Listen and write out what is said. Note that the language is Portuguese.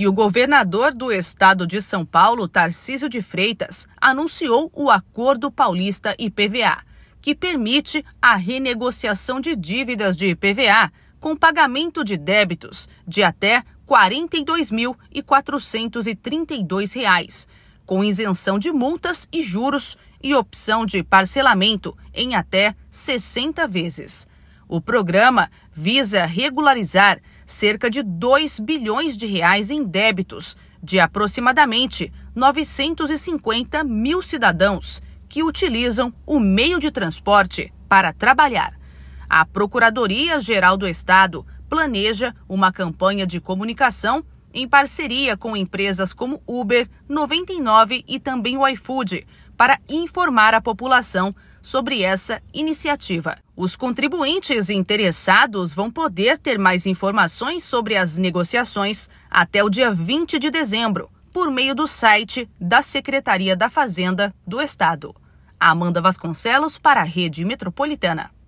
E o governador do estado de São Paulo, Tarcísio de Freitas, anunciou o Acordo Paulista IPVA, que permite a renegociação de dívidas de IPVA com pagamento de débitos de até R$ 42.432, com isenção de multas e juros e opção de parcelamento em até 60 vezes. O programa visa regularizar cerca de 2 bilhões de reais em débitos de aproximadamente 950 mil cidadãos que utilizam o meio de transporte para trabalhar. A Procuradoria-Geral do Estado planeja uma campanha de comunicação em parceria com empresas como Uber, 99 e também o iFood, para informar a população sobre essa iniciativa. Os contribuintes interessados vão poder ter mais informações sobre as negociações até o dia 20 de dezembro, por meio do site da Secretaria da Fazenda do Estado. Amanda Vasconcelos para a Rede Metropolitana.